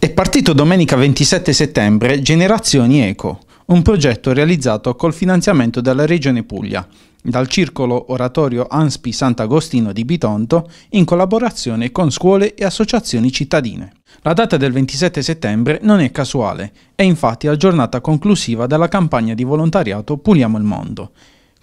È partito domenica 27 settembre Generazioni Eco, un progetto realizzato col finanziamento della Regione Puglia, dal Circolo Oratorio Anspi Sant'Agostino di Bitonto, in collaborazione con scuole e associazioni cittadine. La data del 27 settembre non è casuale, è infatti la giornata conclusiva della campagna di volontariato Puliamo il Mondo,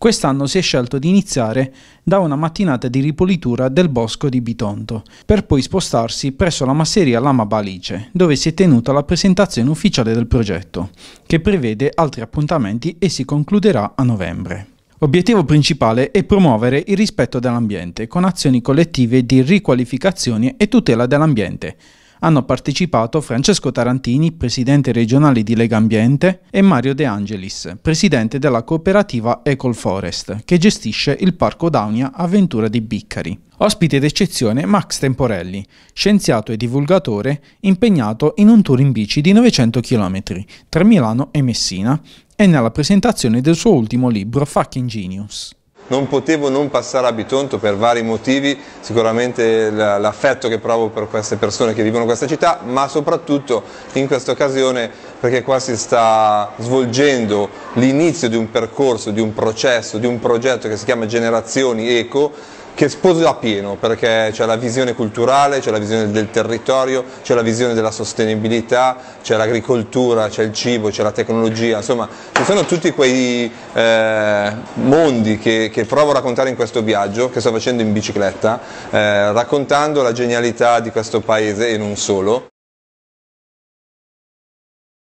quest'anno si è scelto di iniziare da una mattinata di ripulitura del bosco di Bitonto, per poi spostarsi presso la masseria Lama Balice, dove si è tenuta la presentazione ufficiale del progetto, che prevede altri appuntamenti e si concluderà a novembre. Obiettivo principale è promuovere il rispetto dell'ambiente con azioni collettive di riqualificazione e tutela dell'ambiente, hanno partecipato Francesco Tarantini, presidente regionale di Lega Ambiente, e Mario De Angelis, presidente della cooperativa Ecolforest, che gestisce il Parco Daunia Aventura di Biccari. Ospite d'eccezione Max Temporelli, scienziato e divulgatore impegnato in un tour in bici di 900 km tra Milano e Messina e nella presentazione del suo ultimo libro Fucking Genius non potevo non passare a Bitonto per vari motivi, sicuramente l'affetto che provo per queste persone che vivono in questa città, ma soprattutto in questa occasione perché qua si sta svolgendo l'inizio di un percorso, di un processo, di un progetto che si chiama Generazioni Eco, che sposo a pieno perché c'è la visione culturale, c'è la visione del territorio, c'è la visione della sostenibilità, c'è l'agricoltura, c'è il cibo, c'è la tecnologia, insomma ci sono tutti quei eh, mondi che, che, provo a raccontare in questo viaggio che sto facendo in bicicletta, eh, raccontando la genialità di questo paese e non solo.